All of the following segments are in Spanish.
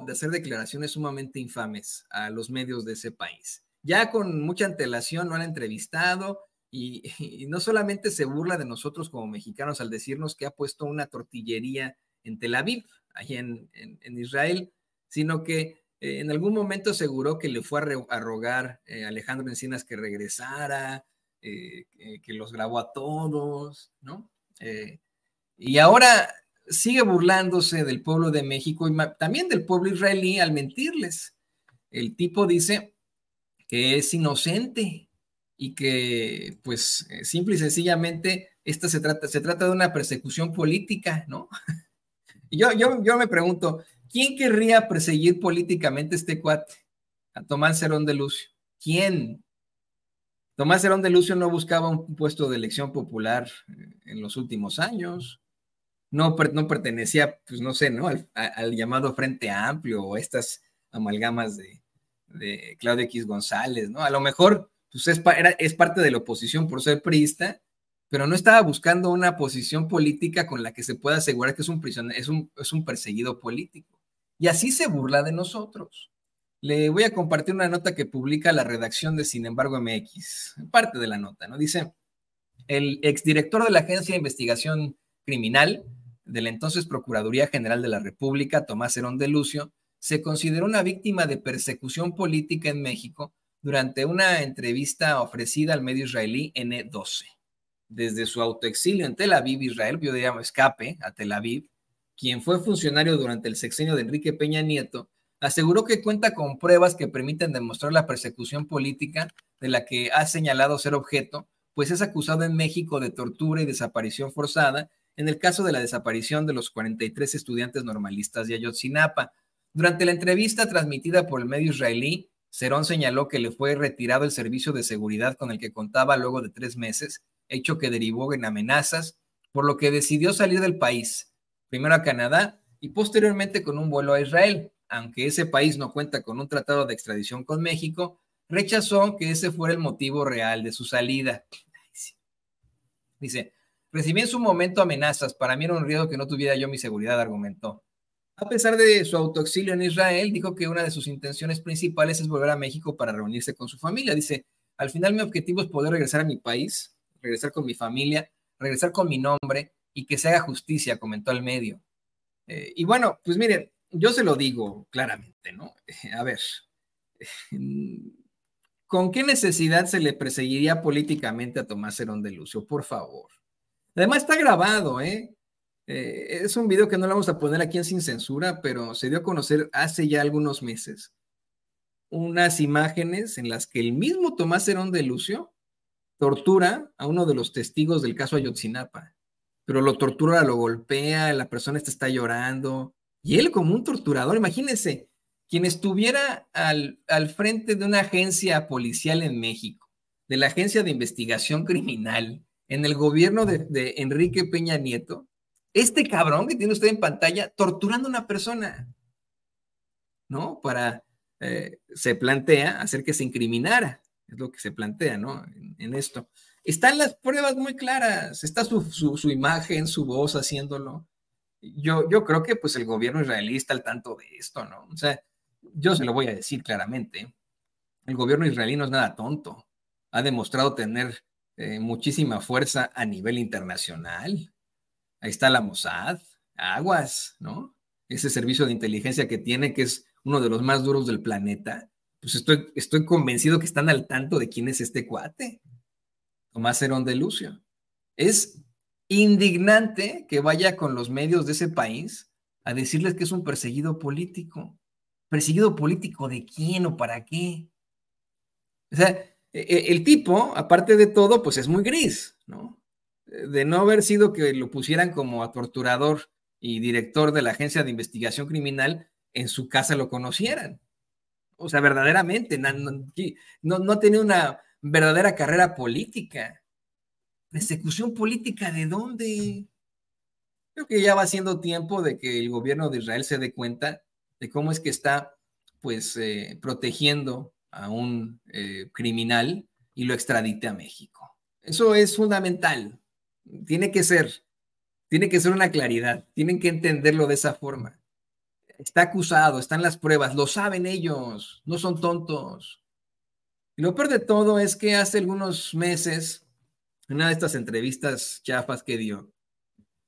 de hacer declaraciones sumamente infames a los medios de ese país. Ya con mucha antelación lo han entrevistado y, no solamente se burla de nosotros como mexicanos al decirnos que ha puesto una tortillería en Tel Aviv, ahí en, Israel, sino que eh, en algún momento aseguró que le fue a, rogar a eh, Alejandro Encinas que regresara, eh, que los grabó a todos, ¿no? y ahora sigue burlándose del pueblo de México y también del pueblo israelí al mentirles. El tipo dice que es inocente y que, pues, eh, simple y sencillamente, esta se trata, se trata de una persecución política, ¿no? yo, yo, yo me pregunto, ¿quién querría perseguir políticamente a este cuate, a Tomás Herón de Lucio? ¿Quién? Tomás Herón de Lucio no buscaba un puesto de elección popular eh, en los últimos años no, pertenecía, pues no sé, ¿no? Al, llamado Frente Amplio o estas amalgamas de, de, Claudio X González, ¿no? A lo mejor pues es, es parte de la oposición por ser priista, pero no estaba buscando una posición política con la que se pueda asegurar que es un, prisionero, es un, es un perseguido político. Y así se burla de nosotros. Le voy a compartir una nota que publica la redacción de Sin embargo MX, parte de la nota, ¿no? Dice, el exdirector de la Agencia de Investigación Criminal, de la entonces Procuraduría General de la República, Tomás Herón de Lucio, se consideró una víctima de persecución política en México durante una entrevista ofrecida al medio israelí N12. Desde su autoexilio en Tel Aviv, Israel, yo diría escape a Tel Aviv, quien fue funcionario durante el sexenio de Enrique Peña Nieto, aseguró que cuenta con pruebas que permiten demostrar la persecución política de la que ha señalado ser objeto, pues es acusado en México de tortura y desaparición forzada en el caso de la desaparición de los 43 estudiantes normalistas de Ayotzinapa. Durante la entrevista transmitida por el medio israelí, Serón señaló que le fue retirado el servicio de seguridad con el que contaba luego de tres meses, hecho que derivó en amenazas, por lo que decidió salir del país, primero a Canadá y posteriormente con un vuelo a Israel. Aunque ese país no cuenta con un tratado de extradición con México, rechazó que ese fuera el motivo real de su salida. Dice, Recibí en su momento amenazas. Para mí era un riesgo que no tuviera yo mi seguridad, argumentó. A pesar de su autoexilio en Israel, dijo que una de sus intenciones principales es volver a México para reunirse con su familia. Dice, al final mi objetivo es poder regresar a mi país, regresar con mi familia, regresar con mi nombre y que se haga justicia, comentó al medio. Eh, y bueno, pues miren, yo se lo digo claramente, ¿no? A ver, ¿con qué necesidad se le perseguiría políticamente a Tomás Herón de Lucio? Por favor. Además está grabado, ¿eh? ¿eh? es un video que no lo vamos a poner aquí en Sin Censura, pero se dio a conocer hace ya algunos meses unas imágenes en las que el mismo Tomás Herón de Lucio tortura a uno de los testigos del caso Ayotzinapa, pero lo tortura, lo golpea, la persona está llorando, y él como un torturador, imagínense, quien estuviera al frente de una agencia policial en México, de la Agencia de Investigación Criminal, en el gobierno de, Enrique Peña Nieto, este cabrón que tiene usted en pantalla torturando a una persona, ¿no? Para, eh, se plantea hacer que se incriminara, es lo que se plantea, ¿no? En, esto. Están las pruebas muy claras, está su, imagen, su voz haciéndolo. Yo, yo creo que pues el gobierno israelí está al tanto de esto, ¿no? O sea, yo se lo voy a decir claramente, el gobierno israelí no es nada tonto, ha demostrado tener eh, muchísima fuerza a nivel internacional. Ahí está la Mossad, Aguas, ¿no? Ese servicio de inteligencia que tiene, que es uno de los más duros del planeta. Pues estoy, estoy convencido que están al tanto de quién es este cuate. Tomás Herón de Lucio. Es indignante que vaya con los medios de ese país a decirles que es un perseguido político. ¿Perseguido político de quién o para qué? O sea, e, e, el tipo, aparte de todo, pues es muy gris, ¿no? De no haber sido que lo pusieran como a torturador y director de la Agencia de Investigación Criminal, en su casa lo conocieran. O sea, verdaderamente, no, no, una verdadera carrera política. ¿Persecución política de dónde? Creo que ya va siendo tiempo de que el gobierno de Israel se dé cuenta de cómo es que está, pues, eh, protegiendo a un eh, criminal y lo extradite a México. Eso es fundamental. Tiene que ser. Tiene que ser una claridad. Tienen que entenderlo de esa forma. Está acusado, están las pruebas, lo saben ellos, no son tontos. Y lo peor de todo es que hace algunos meses, en una de estas entrevistas chafas que dio,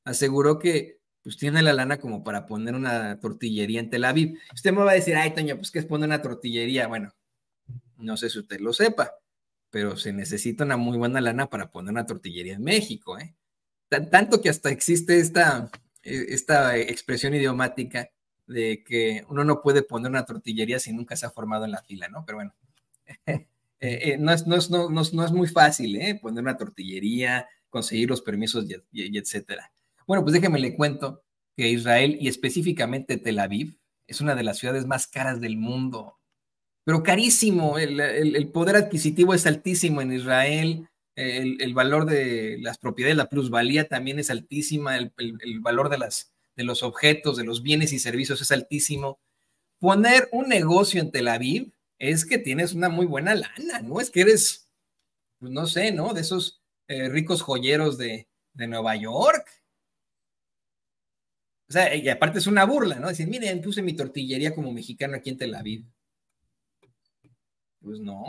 aseguró que pues tiene la lana como para poner una tortillería en Tel Aviv. Usted me va a decir, ay, Toño, pues que es poner una tortillería. Bueno, no sé si usted lo sepa, pero se necesita una muy buena lana para poner una tortillería en México. ¿eh? tanto que hasta existe esta, e, esta expresión idiomática de que uno no puede poner una tortillería si nunca se ha formado en la fila, ¿no? Pero bueno, eh, eh, no, es, no, es, no, no, es muy fácil, ¿eh? Poner una tortillería, conseguir los permisos y, etcétera. Bueno, pues déjeme le cuento que Israel y específicamente Tel Aviv es una de las ciudades más caras del mundo pero carísimo. El, poder adquisitivo es altísimo en Israel. El, valor de las propiedades, la plusvalía también es altísima. El, valor de, las, de los objetos, de los bienes y servicios es altísimo. Poner un negocio en Tel Aviv es que tienes una muy buena lana, ¿no? Es que eres, pues, no sé, ¿no? De esos eh, ricos joyeros de, Nueva York. O sea, y aparte es una burla, ¿no? Dicen, miren, puse mi tortillería como mexicano aquí en Tel Aviv. Pues no,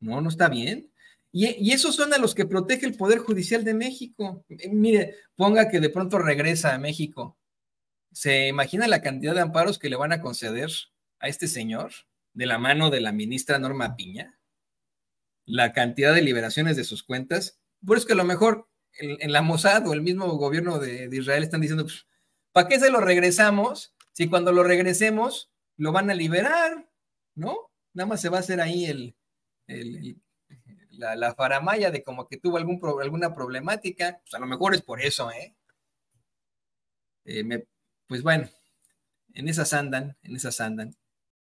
No, no está bien. Y, esos son a los que protege el Poder Judicial de México. Eh, mire, ponga que de pronto regresa a México. ¿Se imagina la cantidad de amparos que le van a conceder a este señor de la mano de la ministra Norma Piña? La cantidad de liberaciones de sus cuentas. Por eso que a lo mejor en, la Mossad o el mismo gobierno de, Israel están diciendo, pues, ¿para qué se lo regresamos si cuando lo regresemos lo van a liberar? ¿no? Nada más se va a hacer ahí el, la, faramaya de como que tuvo algún alguna problemática. Pues a lo mejor es por eso, ¿eh? eh pues bueno, en esas andan, en esas andan.